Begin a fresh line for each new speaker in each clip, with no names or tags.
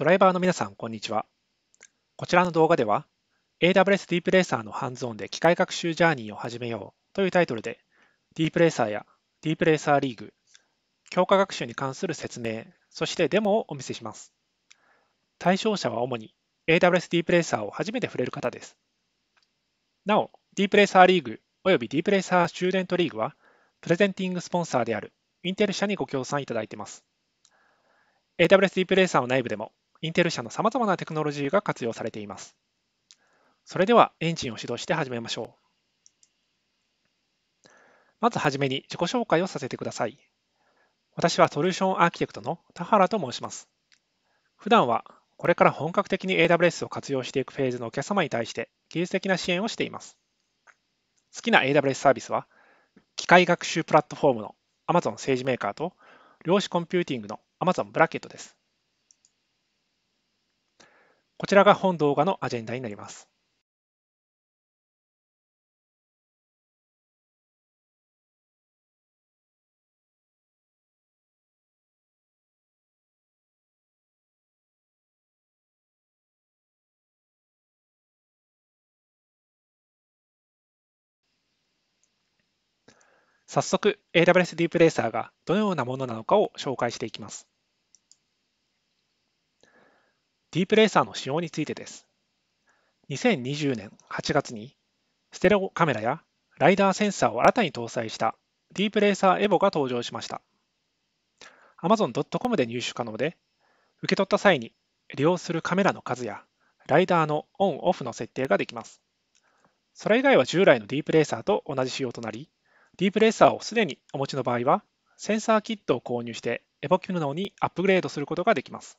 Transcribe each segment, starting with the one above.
ドライバーの皆さん、こんにちは。こちらの動画では、AWS ディープレーサーのハンズオンで機械学習ジャーニーを始めようというタイトルで、ディープレーサーやディープレーサーリーグ、強化学習に関する説明、そしてデモをお見せします。対象者は主に AWS ディープレーサーを初めて触れる方です。なお、ディープレーサーリーグおよびディープレーサーチューデントリーグは、プレゼンティングスポンサーであるインテル社にご協賛いただいています。AWS ディープレーサーの内部でもインテル社の様々なテクノロジーが活用されています。それではエンジンを始動して始めましょう。まずはじめに自己紹介をさせてください。私はソリューションアーキテクトの田原と申します。普段はこれから本格的に AWS を活用していくフェーズのお客様に対して技術的な支援をしています。好きな AWS サービスは、機械学習プラットフォームの Amazon 政治メーカーと量子コンピューティングの Amazon ブラケットです。こちらが本動画のアジェンダになります。早速 AWS ディープレーサーがどのようなものなのかを紹介していきます。ディープレーサーの使用についてです。2020年8月に、ステレオカメラやライダーセンサーを新たに搭載したディープレーサーエボが登場しました。Amazon.com で入手可能で、受け取った際に利用するカメラの数やライダーのオン・オフの設定ができます。それ以外は従来のディープレーサーと同じ仕様となり、ディープレーサーをすでにお持ちの場合は、センサーキットを購入してエボ機能にアップグレードすることができます。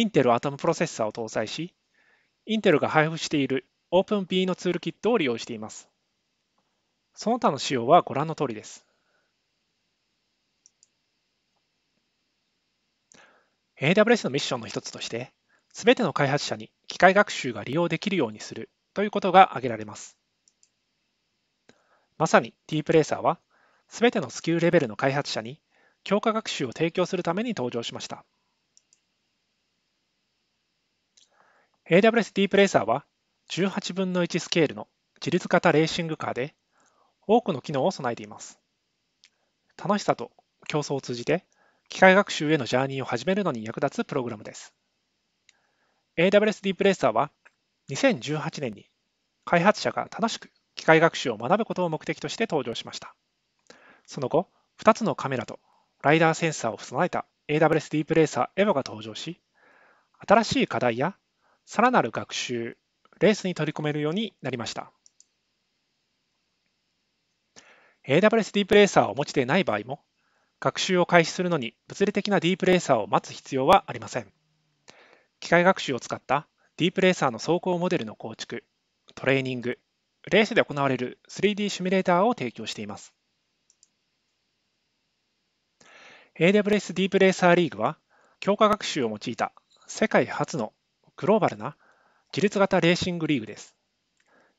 インテル Atom プロセッサーを搭載し、インテルが配布している OpenB のツールキットを利用しています。その他の仕様はご覧の通りです。AWS のミッションの一つとして、すべての開発者に機械学習が利用できるようにするということが挙げられます。まさに t プレーサーは、すべてのスキルレベルの開発者に強化学習を提供するために登場しました。AWS ディープレーサーは18分の1スケールの自立型レーシングカーで多くの機能を備えています。楽しさと競争を通じて機械学習へのジャーニーを始めるのに役立つプログラムです。AWS ディープレーサーは2018年に開発者が楽しく機械学習を学ぶことを目的として登場しました。その後、2つのカメラとライダーセンサーを備えた AWS ディープレーサー EVO が登場し、新しい課題やさらなる学習、レースに取り込めるようになりました。AWS ディープレーサーをお持ちでない場合も、学習を開始するのに物理的なディープレーサーを待つ必要はありません。機械学習を使ったディープレーサーの走行モデルの構築、トレーニング、レースで行われる 3D シミュレーターを提供しています。AWS ディープレーサーリーグは、強化学習を用いた世界初のグローバルな自立型レーシングリーグです。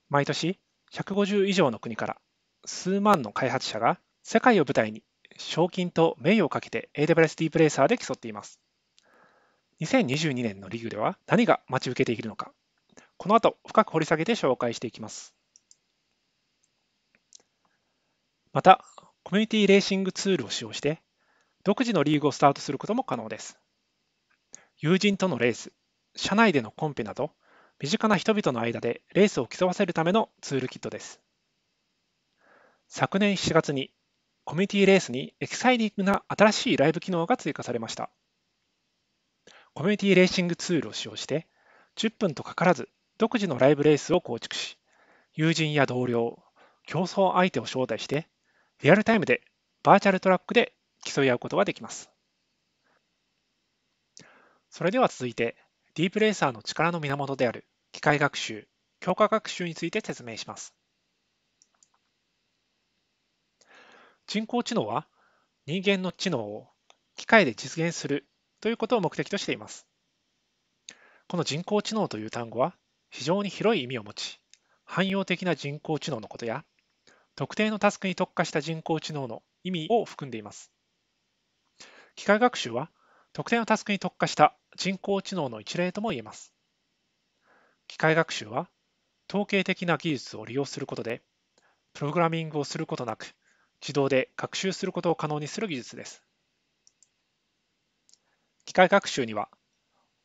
毎年150以上の国から数万の開発者が世界を舞台に賞金と名誉をかけて AWS ディープレーサーで競っています。2022年のリーグでは何が待ち受けているのか、この後深く掘り下げて紹介していきます。また、コミュニティレーシングツールを使用して、独自のリーグをスタートすることも可能です。友人とのレース、社内でのコンペなど身近な人々の間でレースを競わせるためのツールキットです昨年7月にコミュニティレースにエキサイティングな新しいライブ機能が追加されましたコミュニティレーシングツールを使用して10分とかからず独自のライブレースを構築し友人や同僚競争相手を招待してリアルタイムでバーチャルトラックで競い合うことができますそれでは続いてディープレーサーの力の源である機械学習、強化学習について説明します。人工知能は人間の知能を機械で実現するということを目的としています。この人工知能という単語は非常に広い意味を持ち、汎用的な人工知能のことや、特定のタスクに特化した人工知能の意味を含んでいます。機械学習は特定のタスクに特化した人工知能の一例とも言えます。機械学習は統計的な技術を利用することで、プログラミングをすることなく、自動で学習することを可能にする技術です。機械学習には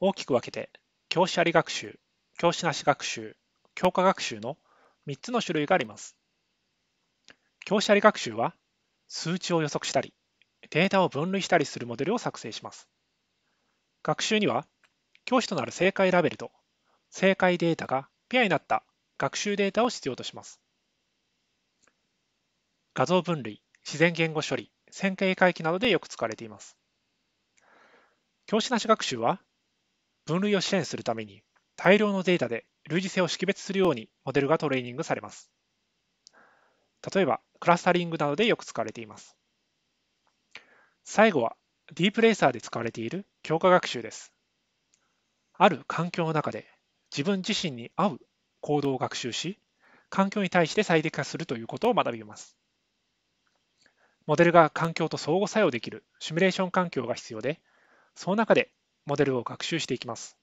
大きく分けて教師あり学習、教師なし学習、教科学習の3つの種類があります。教師あり学習は数値を予測したり、データを分類したりするモデルを作成します。学習には教師となる正解ラベルと正解データがペアになった学習データを必要とします。画像分類、自然言語処理、線形回帰などでよく使われています。教師なし学習は分類を支援するために大量のデータで類似性を識別するようにモデルがトレーニングされます。例えば、クラスタリングなどでよく使われています。最後は、ディープレーサーで使われている強化学習です。ある環境の中で自分自身に合う行動を学習し、環境に対して最適化するということを学びます。モデルが環境と相互作用できるシミュレーション環境が必要で、その中でモデルを学習していきます。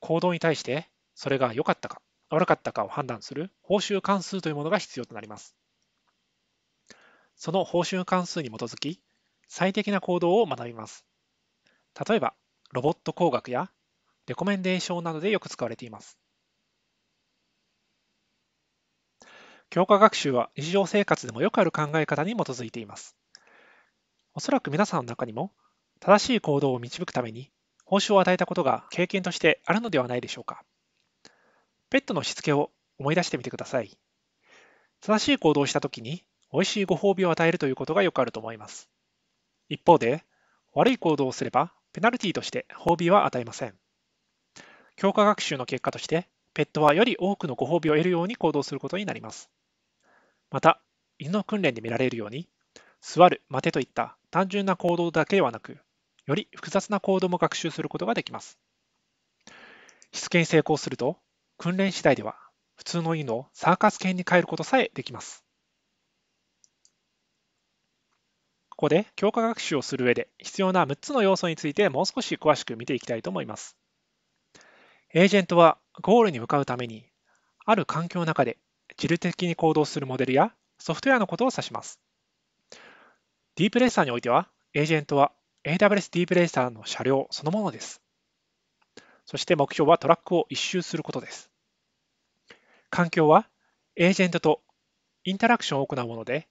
行動に対してそれが良かったか悪かったかを判断する報酬関数というものが必要となります。その報酬関数に基づき最適な行動を学びます。例えば、ロボット工学やレコメンデーションなどでよく使われています。強化学習は日常生活でもよくある考え方に基づいています。おそらく皆さんの中にも、正しい行動を導くために報酬を与えたことが経験としてあるのではないでしょうか。ペットのしつけを思い出してみてください。正しい行動をした時に、美味しいご褒美を与えるということがよくあると思います。一方で、悪い行動をすればペナルティとして褒美は与えません。強化学習の結果として、ペットはより多くのご褒美を得るように行動することになります。また、犬の訓練で見られるように、座る、待てといった単純な行動だけではなく、より複雑な行動も学習することができます。しつけに成功すると、訓練次第では普通の犬をサーカス犬に変えることさえできます。ここで強化学習をする上で必要な6つの要素についてもう少し詳しく見ていきたいと思います。エージェントはゴールに向かうために、ある環境の中で自律的に行動するモデルやソフトウェアのことを指します。ディープレーサーにおいては、エージェントは AWS ディープレーサーの車両そのものです。そして目標はトラックを一周することです。環境はエージェントとインタラクションを行うもので、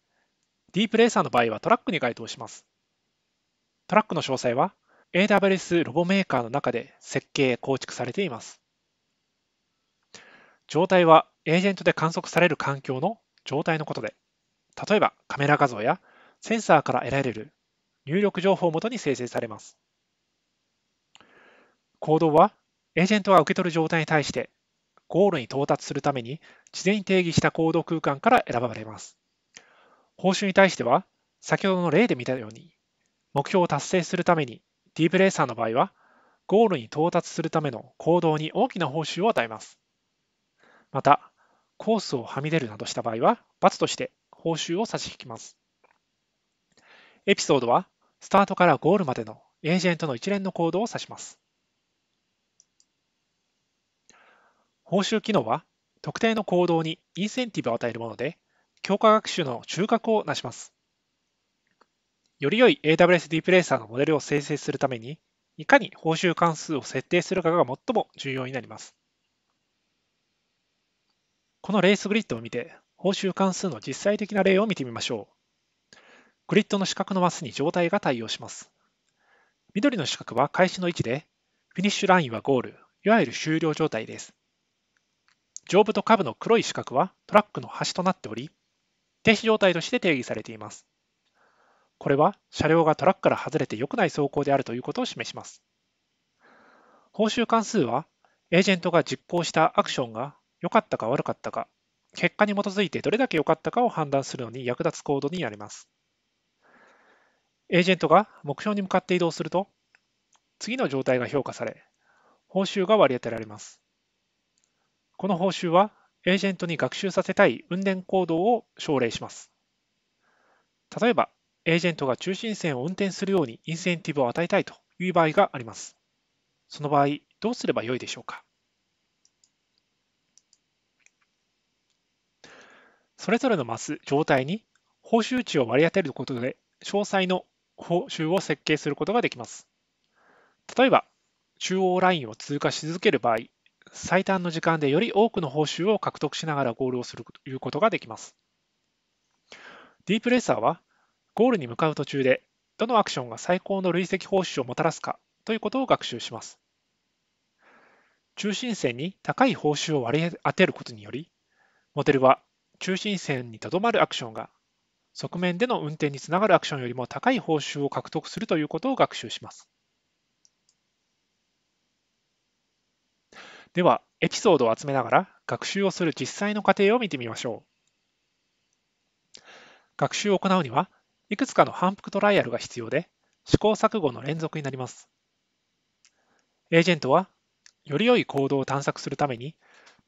ディープレーサーの場合はトラックに該当します。トラックの詳細は AWS ロボメーカーの中で設計・構築されています。状態はエージェントで観測される環境の状態のことで、例えばカメラ画像やセンサーから得られる入力情報をもとに生成されます。行動はエージェントが受け取る状態に対してゴールに到達するために事前に定義した行動空間から選ばれます。報酬に対しては、先ほどの例で見たように、目標を達成するために、ディープレーサーの場合は、ゴールに到達するための行動に大きな報酬を与えます。また、コースをはみ出るなどした場合は、罰として報酬を差し引きます。エピソードは、スタートからゴールまでのエージェントの一連の行動を指します。報酬機能は、特定の行動にインセンティブを与えるもので、強化学習の中核を成します。より良い AWS ディープレーサーのモデルを生成するために、いかに報酬関数を設定するかが最も重要になります。このレースグリッドを見て、報酬関数の実際的な例を見てみましょう。グリッドの四角のマスに状態が対応します。緑の四角は開始の位置で、フィニッシュラインはゴール、いわゆる終了状態です。上部と下部の黒い四角はトラックの端となっており、停止状態として定義されています。これは車両がトラックから外れて良くない走行であるということを示します。報酬関数は、エージェントが実行したアクションが良かったか悪かったか、結果に基づいてどれだけ良かったかを判断するのに役立つコードになります。エージェントが目標に向かって移動すると、次の状態が評価され、報酬が割り当てられます。この報酬はエージェントに学習させたい運転行動を奨励します。例えば、エージェントが中心線を運転するようにインセンティブを与えたいという場合があります。その場合、どうすればよいでしょうかそれぞれのマス状態に報酬値を割り当てることで詳細の報酬を設計することができます。例えば、中央ラインを通過し続ける場合、最短の時間でより多くの報酬を獲得しながらゴールをするということができます。ディープレーサーは、ゴールに向かう途中で、どのアクションが最高の累積報酬をもたらすかということを学習します。中心線に高い報酬を割り当てることにより、モデルは中心線にとどまるアクションが側面での運転につながるアクションよりも高い報酬を獲得するということを学習します。では、エピソードを集めながら学習をする実際の過程を見てみましょう。学習を行うには、いくつかの反復トライアルが必要で、試行錯誤の連続になります。エージェントは、より良い行動を探索するために、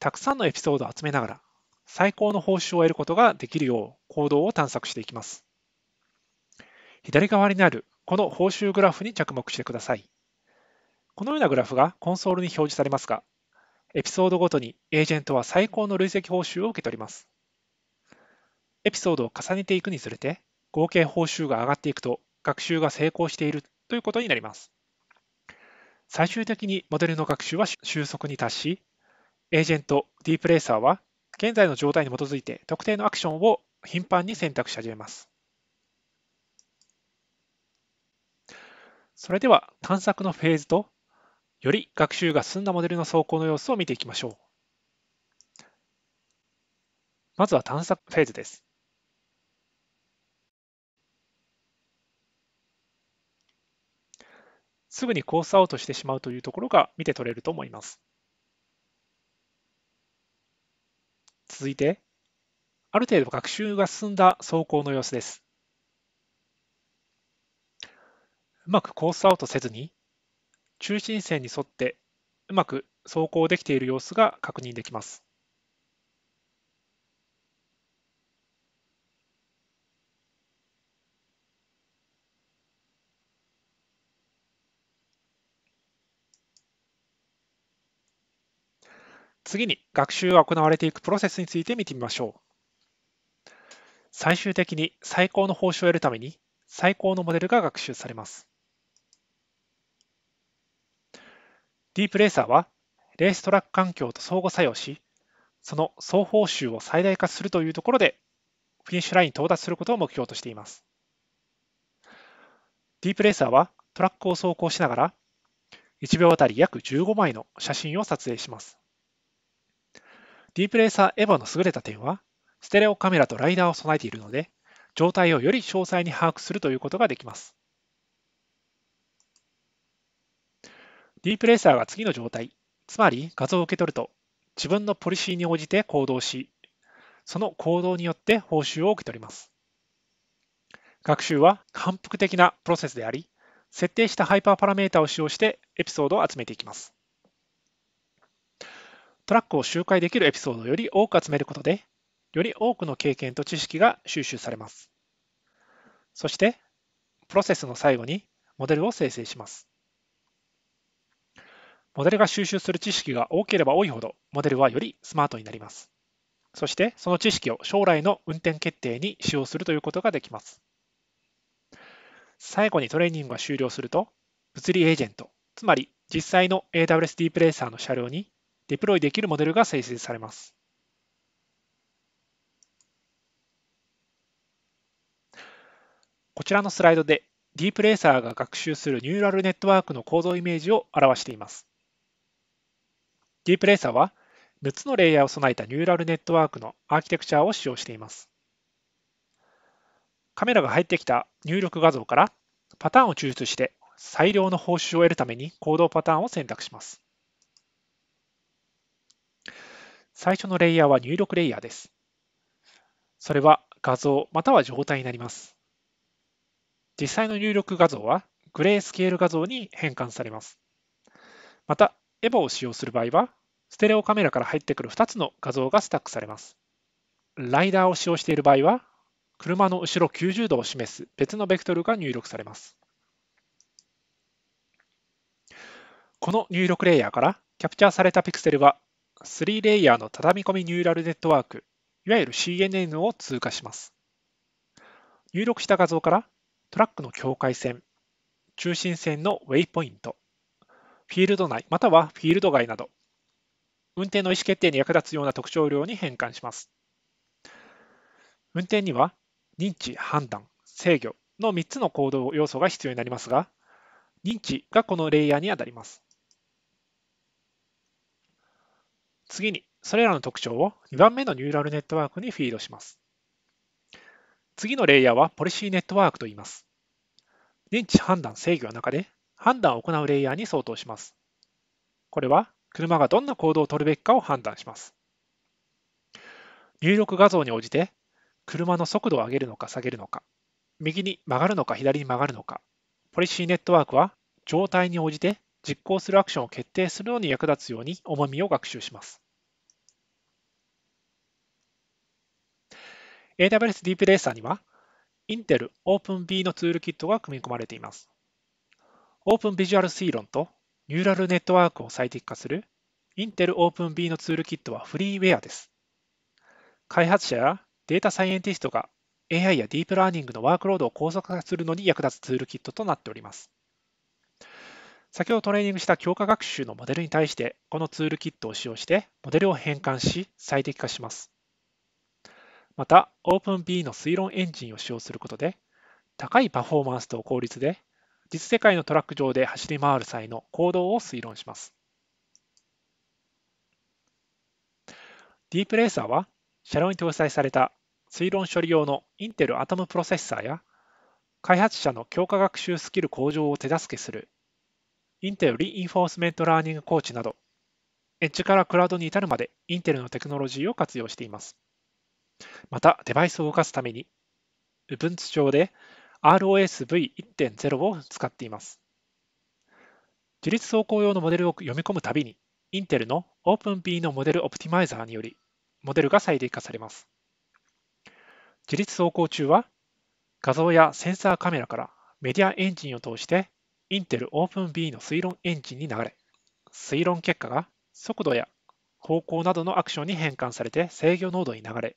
たくさんのエピソードを集めながら、最高の報酬を得ることができるよう行動を探索していきます。左側にあるこの報酬グラフに着目してください。このようなグラフがコンソールに表示されますが、エピソードごとにエージェントは最高の累積報酬を受け取ります。エピソードを重ねていくにつれて、合計報酬が上がっていくと学習が成功しているということになります。最終的にモデルの学習は収束に達し、エージェント、ディープレーサーは現在の状態に基づいて特定のアクションを頻繁に選択し始めます。それでは探索のフェーズとより学習が進んだモデルの走行の様子を見ていきましょう。まずは探索フェーズです。すぐにコースアウトしてしまうというところが見て取れると思います。続いて、ある程度学習が進んだ走行の様子です。うまくコースアウトせずに中心線に沿ってうまく走行できている様子が確認できます。次に学習が行われていくプロセスについて見てみましょう。最終的に最高の報酬を得るために最高のモデルが学習されます。ディープレーサーは、レーストラック環境と相互作用し、その総報酬を最大化するというところで、フィニッシュラインに到達することを目標としています。ディープレーサーは、トラックを走行しながら、1秒あたり約15枚の写真を撮影します。ディープレーサーエヴァの優れた点は、ステレオカメラとライダーを備えているので、状態をより詳細に把握するということができます。ディープレイサーが次の状態、つまり画像を受け取ると、自分のポリシーに応じて行動し、その行動によって報酬を受け取ります。学習は反復的なプロセスであり、設定したハイパーパラメータを使用してエピソードを集めていきます。トラックを周回できるエピソードをより多く集めることで、より多くの経験と知識が収集されます。そして、プロセスの最後にモデルを生成します。モデルが収集する知識が多ければ多いほど、モデルはよりスマートになります。そして、その知識を将来の運転決定に使用するということができます。最後にトレーニングが終了すると、物理エージェント、つまり実際の AWS ディープレーサーの車両にデプロイできるモデルが生成されます。こちらのスライドでディープレーサーが学習するニューラルネットワークの構造イメージを表しています。ディープレーサーは6つのレイヤーを備えたニューラルネットワークのアーキテクチャを使用しています。カメラが入ってきた入力画像からパターンを抽出して最良の報酬を得るために行動パターンを選択します。最初のレイヤーは入力レイヤーです。それは画像または状態になります。実際の入力画像はグレースケール画像に変換されます。また、エヴァを使用する場合は、ステレオカメラから入ってくる2つの画像がスタックされます。ライダーを使用している場合は、車の後ろ90度を示す別のベクトルが入力されます。この入力レイヤーからキャプチャーされたピクセルは3レイヤーの畳み込みニューラルネットワーク、いわゆる CNN を通過します。入力した画像からトラックの境界線、中心線のウェイポイント、フィールド内またはフィールド外など運転の意思決定に役立つような特徴量に変換します。運転には認知、判断、制御の3つの行動要素が必要になりますが、認知がこのレイヤーにあたります。次に、それらの特徴を2番目のニューラルネットワークにフィードします。次のレイヤーはポリシーネットワークといいます。認知、判断、制御の中で判断を行うレイヤーに相当します。これは車がどんな行動を取るべきかを判断します。入力画像に応じて、車の速度を上げるのか下げるのか、右に曲がるのか左に曲がるのか、ポリシーネットワークは状態に応じて実行するアクションを決定するのに役立つように重みを学習します。AWS Deep l a y サーには、Intel OpenB のツールキットが組み込まれています。Open Visual C 論とニューラルネットワークを最適化する Intel OpenB のツールキットはフリーウェアです。開発者やデータサイエンティストが AI やディープラーニングのワークロードを高速化するのに役立つツールキットとなっております。先ほどトレーニングした強化学習のモデルに対して、このツールキットを使用して、モデルを変換し、最適化します。また、OpenB の推論エンジンを使用することで、高いパフォーマンスと効率で、実世界のトラック上で走り回る際の行動を推論します。ディープレーサーは車両に搭載された推論処理用のインテルアトムプロセッサーや開発者の強化学習スキル向上を手助けするインテルリインフォースメントラーニングコーチなどエッジからクラウドに至るまでインテルのテクノロジーを活用しています。またデバイスを動かすために Ubuntu 上で ROSV1.0 を使っています。自立走行用のモデルを読み込むたびに、インテルの OpenB のモデルオプティマイザーにより、モデルが再利化されます。自立走行中は、画像やセンサーカメラからメディアエンジンを通して、インテル OpenB の推論エンジンに流れ、推論結果が速度や方向などのアクションに変換されて制御濃度に流れ、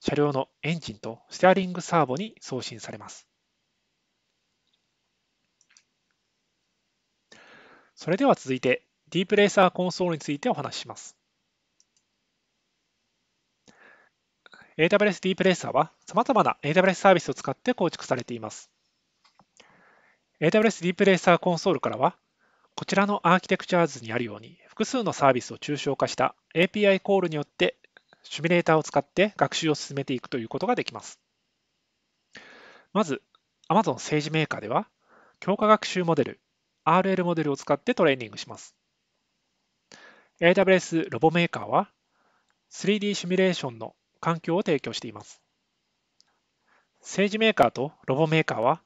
車両のエンジンとステアリングサーボに送信されます。それでは続いて、ディープレーサーコンソールについてお話しします。AWS ディープレーサーは、さまざまな AWS サービスを使って構築されています。AWS ディープレーサーコンソールからは、こちらのアーキテクチャー図にあるように、複数のサービスを抽象化した API コールによって、シミュレーターを使って学習を進めていくということができます。まず、Amazon 政治メーカーでは、強化学習モデル RL モデルを使ってトレーニングします。AWS ロボメーカーは 3D シミュレーションの環境を提供しています。政治メーカーとロボメーカーは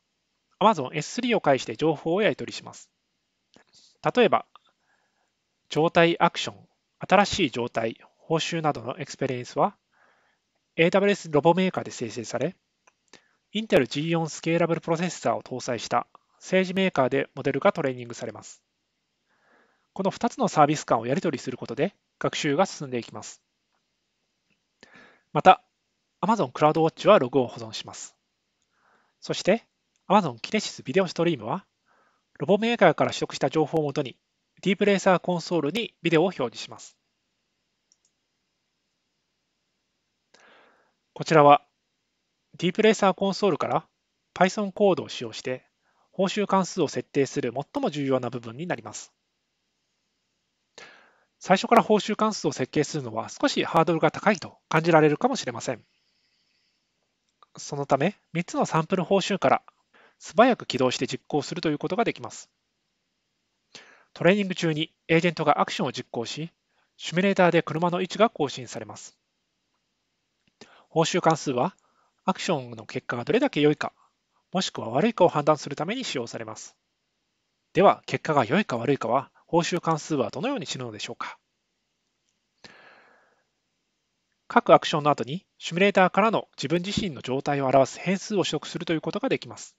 Amazon S3 を介して情報をやり取りします。例えば、状態アクション、新しい状態、報酬などのエクスペリエンスは AWS ロボメーカーで生成され、Intel G4 スケーラブルプロセッサーを搭載した政治メーカーでモデルがトレーニングされます。この2つのサービス間をやり取りすることで学習が進んでいきます。また、Amazon CloudWatch はログを保存します。そして、Amazon Kinesis Video Stream は、ロボメーカーから取得した情報をもとに、ディープレーサーコンソールにビデオを表示します。こちらは、ディープレーサーコンソールから Python コードを使用して、報酬関数を設定する最も重要な部分になります。最初から報酬関数を設計するのは少しハードルが高いと感じられるかもしれません。そのため、3つのサンプル報酬から素早く起動して実行するということができます。トレーニング中にエージェントがアクションを実行し、シミュレーターで車の位置が更新されます。報酬関数は、アクションの結果がどれだけ良いかもしくは悪いかを判断するために使用されます。では、結果が良いか悪いかは、報酬関数はどのように知るのでしょうか各アクションの後にシミュレーターからの自分自身の状態を表す変数を取得するということができます。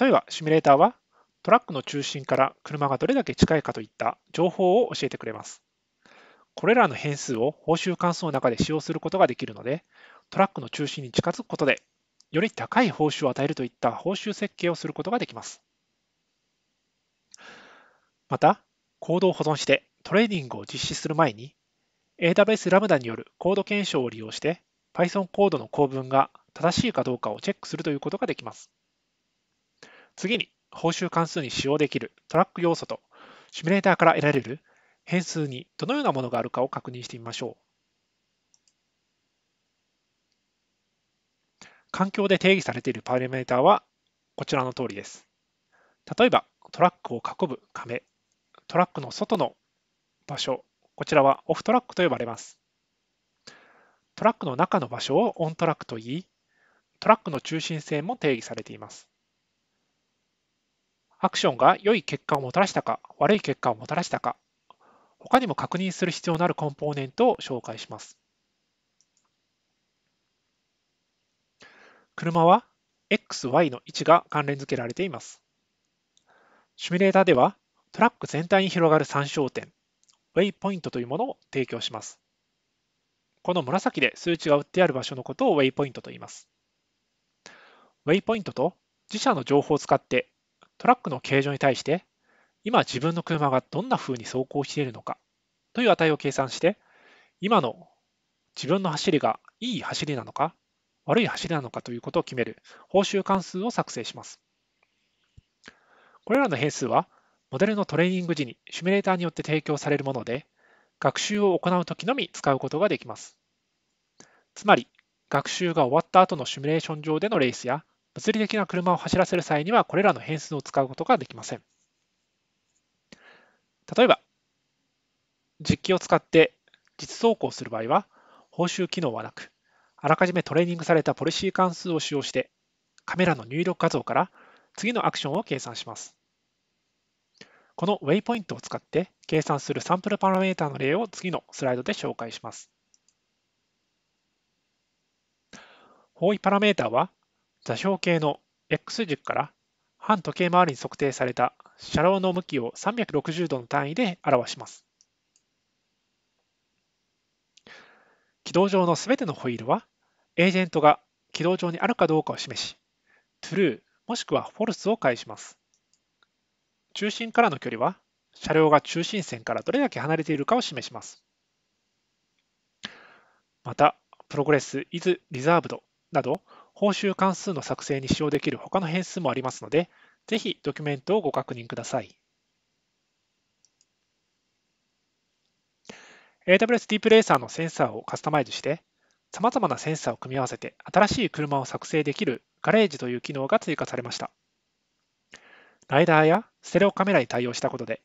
例えばシミュレーターはトラックの中心から車がどれだけ近いかといった情報を教えてくれます。これらの変数を報酬関数の中で使用することができるので、トラックの中心に近づくことでより高い報酬を与えるといった報酬設計をすることができます。また、コードを保存してトレーニングを実施する前に、AWS ラムダによるコード検証を利用して Python コードの構文が正しいかどうかをチェックするということができます。次に、報酬関数に使用できるトラック要素とシミュレーターから得られる変数にどのようなものがあるかを確認してみましょう。環境で定義されているパラメータはこちらの通りです。例えば、トラックを囲む壁、トラックの外の場所、こちらはオフトラックと呼ばれます。トラックの中の場所をオントラックと言い、トラックの中心線も定義されています。アクションが良い結果をもたらしたか、悪い結果をもたらしたか、他にも確認する必要のあるコンポーネントを紹介します。車は XY の位置が関連付けられています。シミュレーターではトラック全体に広がる参照点、ウェイポイントというものを提供します。この紫で数値が打ってある場所のことをウェイポイントと言います。ウェイポイントと自社の情報を使ってトラックの形状に対して今自分の車がどんな風に走行しているのかという値を計算して今の自分の走りがいい走りなのか悪い走りなのかということを決める報酬関数を作成します。これらの変数は、モデルのトレーニング時にシミュレーターによって提供されるもので、学習を行うときのみ使うことができます。つまり、学習が終わった後のシミュレーション上でのレースや、物理的な車を走らせる際には、これらの変数を使うことができません。例えば、実機を使って実走行する場合は、報酬機能はなく、あらかじめトレーニングされたポリシー関数を使用してカメラの入力画像から次のアクションを計算します。このウェイポイントを使って計算するサンプルパラメータの例を次のスライドで紹介します。方位パラメータは座標系の X 軸から反時計回りに測定された車両の向きを360度の単位で表します。軌道上のすべてのホイールはエージェントが起動上にあるかどうかを示し、true もしくは false を返します。中心からの距離は、車両が中心線からどれだけ離れているかを示します。また、プログレス is reserved など、報酬関数の作成に使用できる他の変数もありますので、ぜひドキュメントをご確認ください。AWS ディープレーサーのセンサーをカスタマイズして、さまざまなセンサーを組み合わせて新しい車を作成できるガレージという機能が追加されました。ライダーやステレオカメラに対応したことで、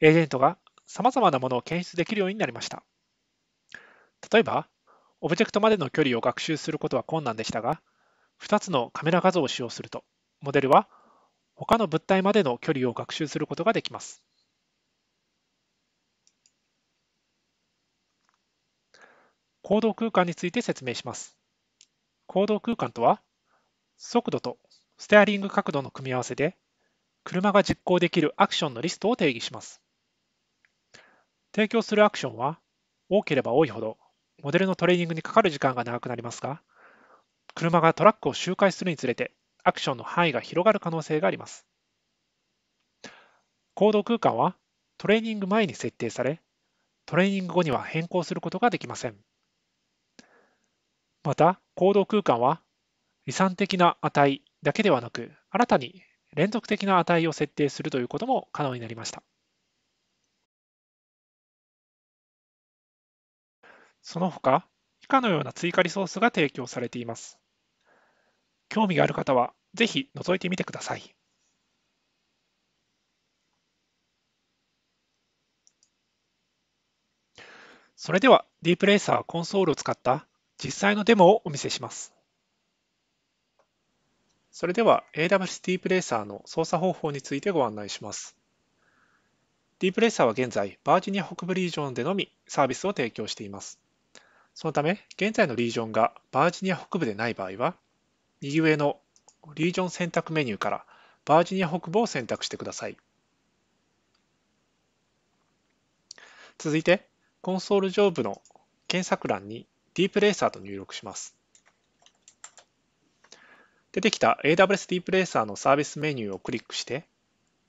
エージェントがさまざまなものを検出できるようになりました。例えば、オブジェクトまでの距離を学習することは困難でしたが、2つのカメラ画像を使用すると、モデルは他の物体までの距離を学習することができます。行動空間について説明します。行動空間とは、速度とステアリング角度の組み合わせで、車が実行できるアクションのリストを定義します。提供するアクションは、多ければ多いほど、モデルのトレーニングにかかる時間が長くなりますが、車がトラックを周回するにつれて、アクションの範囲が広がる可能性があります。行動空間は、トレーニング前に設定され、トレーニング後には変更することができません。また、行動空間は理算的な値だけではなく、新たに連続的な値を設定するということも可能になりました。その他、以下のような追加リソースが提供されています。興味がある方は、ぜひ覗いてみてください。それでは、ディープレイサーコンソールを使った実際のデモをお見せします。それでは AWS DeepRacer の操作方法についてご案内します。DeepRacer は現在、バージニア北部リージョンでのみサービスを提供しています。そのため、現在のリージョンがバージニア北部でない場合は、右上のリージョン選択メニューからバージニア北部を選択してください。続いて、コンソール上部の検索欄にディープレーサーと入力します。出てきた AWS ディープレーサーのサービスメニューをクリックして、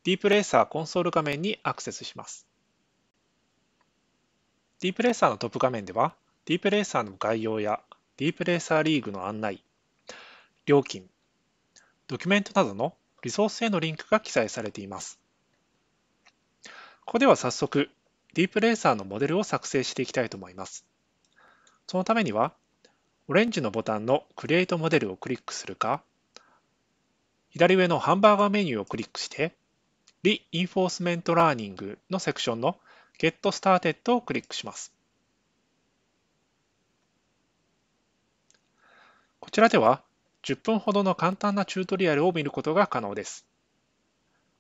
ディープレーサーコンソール画面にアクセスします。ディープレーサーのトップ画面では、ディープレーサーの概要やディープレーサーリーグの案内、料金、ドキュメントなどのリソースへのリンクが記載されています。ここでは早速、ディープレーサーのモデルを作成していきたいと思います。そのためには、オレンジのボタンの Create モデルをクリックするか、左上のハンバーガーメニューをクリックして、Reinforcement Learning のセクションの Get Started をクリックします。こちらでは10分ほどの簡単なチュートリアルを見ることが可能です。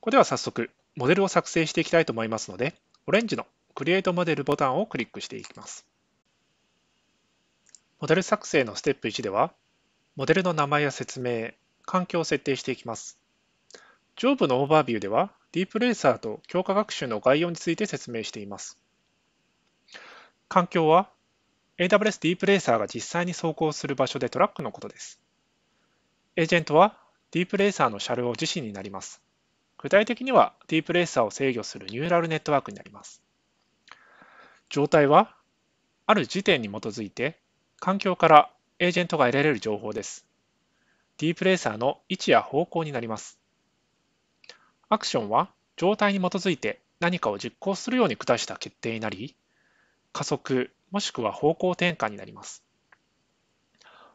ここでは早速、モデルを作成していきたいと思いますので、オレンジの Create モデルボタンをクリックしていきます。モデル作成のステップ1では、モデルの名前や説明、環境を設定していきます。上部のオーバービューでは、ディープレーサーと強化学習の概要について説明しています。環境は、AWS ディープレーサーが実際に走行する場所でトラックのことです。エージェントは、ディープレーサーの車両自身になります。具体的には、ディープレーサーを制御するニューラルネットワークになります。状態は、ある時点に基づいて、環境からエージェントが得られる情報です。ディープレーサーの位置や方向になります。アクションは状態に基づいて何かを実行するように下した決定になり、加速もしくは方向転換になります。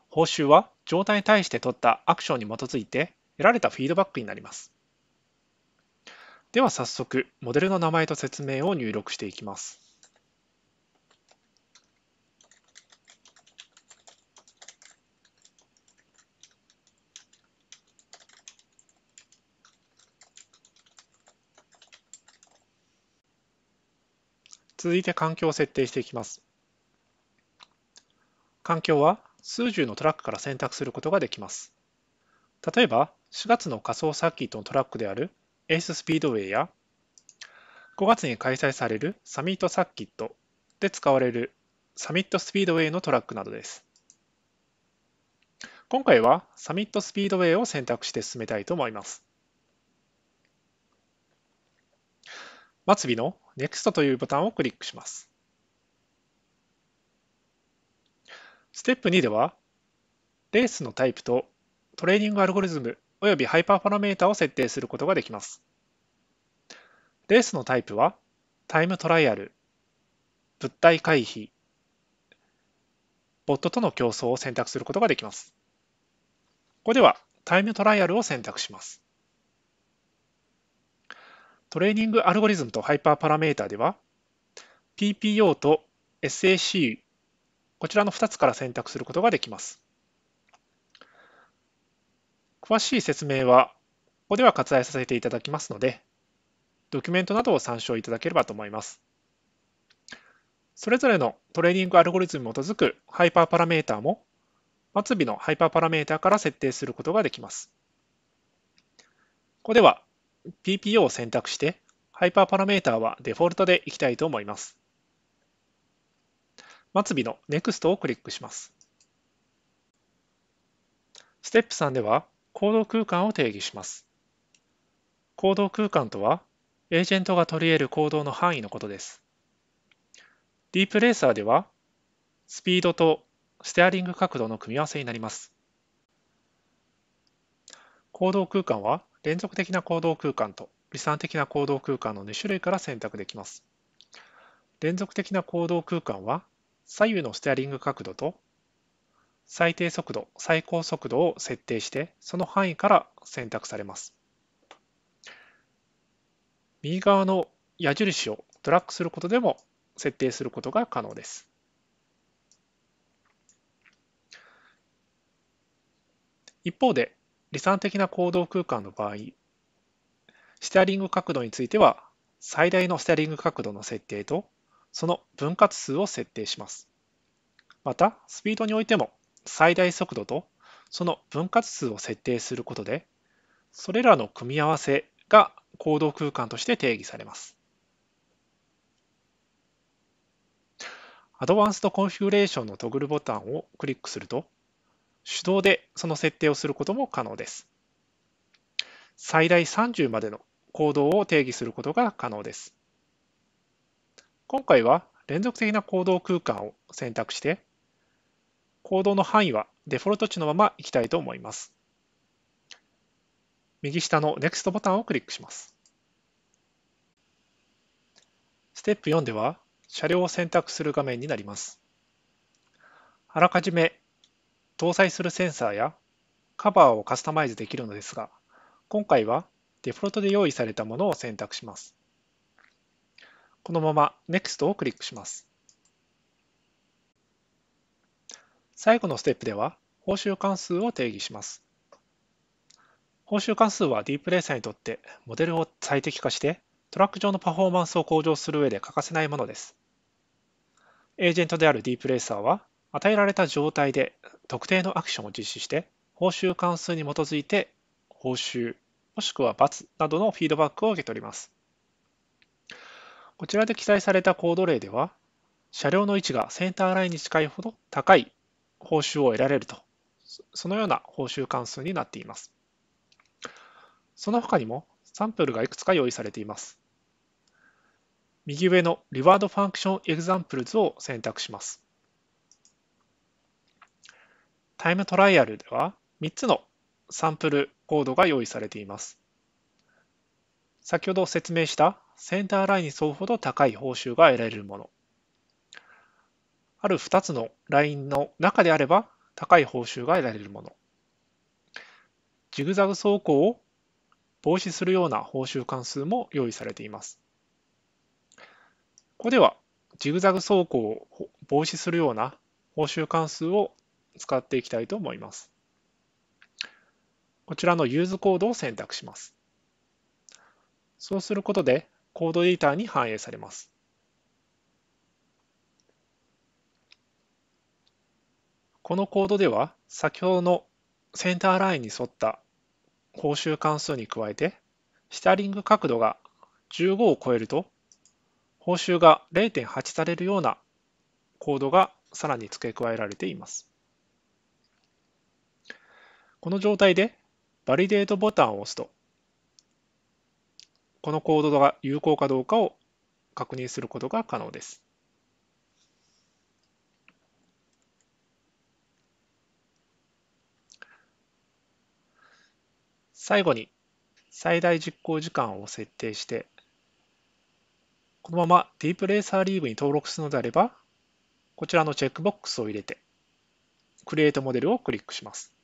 報酬は状態に対して取ったアクションに基づいて得られたフィードバックになります。では早速、モデルの名前と説明を入力していきます。続いて環境を設定していきます。環境は数十のトラックから選択することができます。例えば、4月の仮想サーキットのトラックであるエーススピードウェイや、5月に開催されるサミットサーキットで使われるサミットスピードウェイのトラックなどです。今回はサミットスピードウェイを選択して進めたいと思います。末尾の Next というボタンをクリックします。ステップ2では、レースのタイプとトレーニングアルゴリズムおよびハイパーパラメータを設定することができます。レースのタイプは、タイムトライアル、物体回避、ボットとの競争を選択することができます。ここでは、タイムトライアルを選択します。トレーニングアルゴリズムとハイパーパラメータでは PPO と SAC こちらの2つから選択することができます。詳しい説明はここでは割愛させていただきますのでドキュメントなどを参照いただければと思います。それぞれのトレーニングアルゴリズムに基づくハイパーパラメータも末尾のハイパーパラメータから設定することができます。ここでは PPO を選択して、ハイパーパラメータはデフォルトでいきたいと思います。末尾の NEXT をクリックします。ステップ3では、行動空間を定義します。行動空間とは、エージェントが取り得る行動の範囲のことです。ディープレーサーでは、スピードとステアリング角度の組み合わせになります。行動空間は、連続的な行動空間と離散的な行動空間の2種類から選択できます。連続的な行動空間は左右のステアリング角度と最低速度、最高速度を設定してその範囲から選択されます。右側の矢印をドラッグすることでも設定することが可能です。一方で理算的な行動空間の場合、ステアリング角度については、最大のステアリング角度の設定と、その分割数を設定します。また、スピードにおいても、最大速度と、その分割数を設定することで、それらの組み合わせが行動空間として定義されます。アドバンストコンフィギュレーションのトグルボタンをクリックすると、手動でその設定をすることも可能です。最大30までの行動を定義することが可能です。今回は連続的な行動空間を選択して、行動の範囲はデフォルト値のままいきたいと思います。右下の NEXT ボタンをクリックします。ステップ4では、車両を選択する画面になります。あらかじめ搭載するセンサーやカバーをカスタマイズできるのですが、今回はデフォルトで用意されたものを選択します。このまま NEXT をクリックします。最後のステップでは報酬関数を定義します。報酬関数はディープレーサーにとってモデルを最適化してトラック上のパフォーマンスを向上する上で欠かせないものです。エージェントであるディープレーサーは与えられた状態で特定のアクションを実施して、報酬関数に基づいて報酬、もしくは×などのフィードバックを受け取ります。こちらで記載されたコード例では、車両の位置がセンターラインに近いほど高い報酬を得られると、そのような報酬関数になっています。その他にもサンプルがいくつか用意されています。右上のリワードファンクションエグザンプルズを選択します。タイムトライアルでは3つのサンプルコードが用意されています。先ほど説明したセンターラインに沿うほど高い報酬が得られるもの。ある2つのラインの中であれば高い報酬が得られるもの。ジグザグ走行を防止するような報酬関数も用意されています。ここではジグザグ走行を防止するような報酬関数を使っていきたいと思います。こちらのユーズコードを選択します。そうすることでコードエディターに反映されます。このコードでは先ほどのセンターラインに沿った報酬関数に加えてシタリング角度が15を超えると報酬が0.8されるようなコードがさらに付け加えられています。この状態で Validate ボタンを押すと、このコードが有効かどうかを確認することが可能です。最後に最大実行時間を設定して、このままディープレーサーリーブに登録するのであれば、こちらのチェックボックスを入れて、クリエイトモデルをクリックします。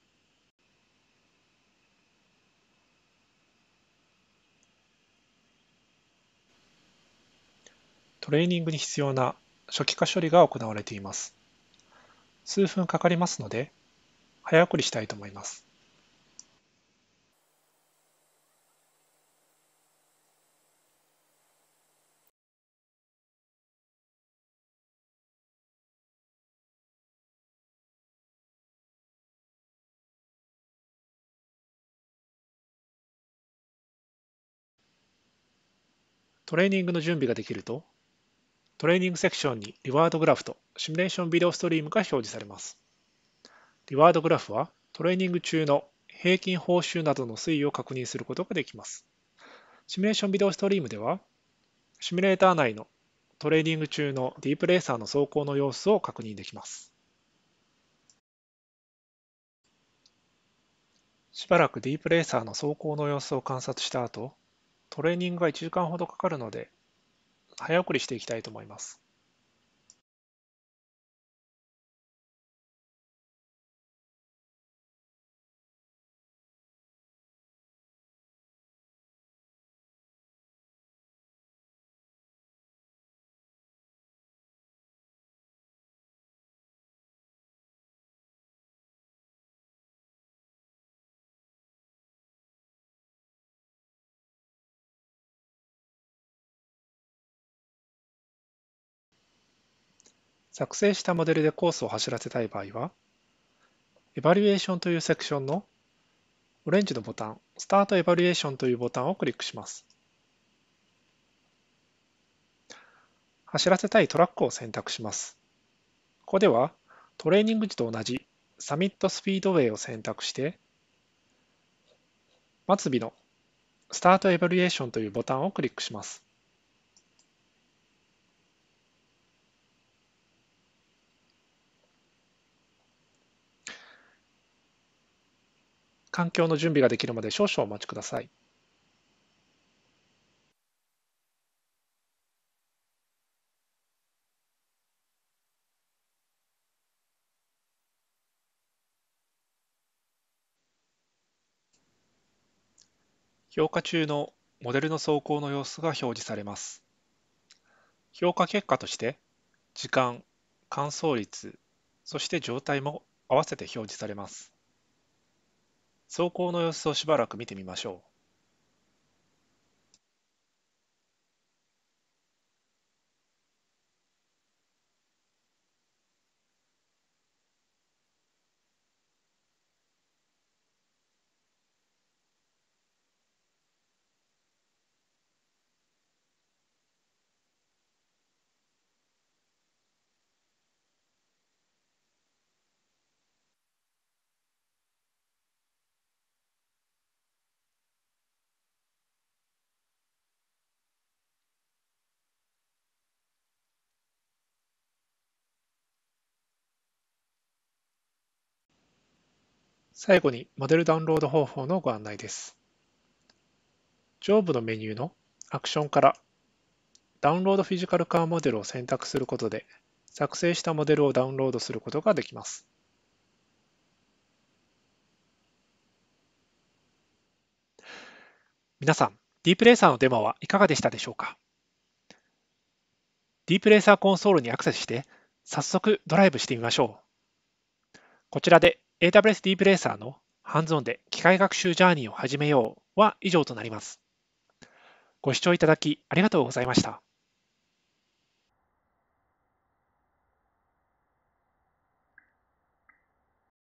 トレーニングに必要な初期化処理が行われています。数分かかりますので、早送りしたいと思います。トレーニングの準備ができるとトレーニングセクションにリワードグラフとシミュレーションビデオストリームが表示されます。リワードグラフはトレーニング中の平均報酬などの推移を確認することができます。シミュレーションビデオストリームでは、シミュレーター内のトレーニング中のディープレーサーの走行の様子を確認できます。しばらくディープレーサーの走行の様子を観察した後、トレーニングが1時間ほどかかるので、早送りしていきたいと思います。作成したモデルでコースを走らせたい場合は、エ l リエーションというセクションのオレンジのボタン、スタートエ l リエーションというボタンをクリックします。走らせたいトラックを選択します。ここではトレーニング時と同じサミットスピードウェイを選択して、末尾のスタートエ l リエーションというボタンをクリックします。環境の準備ができるまで少々お待ちください。評価中のモデルの走行の様子が表示されます。評価結果として、時間、乾燥率、そして状態も合わせて表示されます。走行の様子をしばらく見てみましょう。最後にモデルダウンロード方法のご案内です。上部のメニューのアクションからダウンロードフィジカルカーモデルを選択することで作成したモデルをダウンロードすることができます。皆さん、ディープレーサーのデモはいかがでしたでしょうかディープレーサーコンソールにアクセスして早速ドライブしてみましょう。こちらで AWS ディープレーサーのハンズオンで機械学習ジャーニーを始めようは以上となります。ご視聴いただきありがとうございました。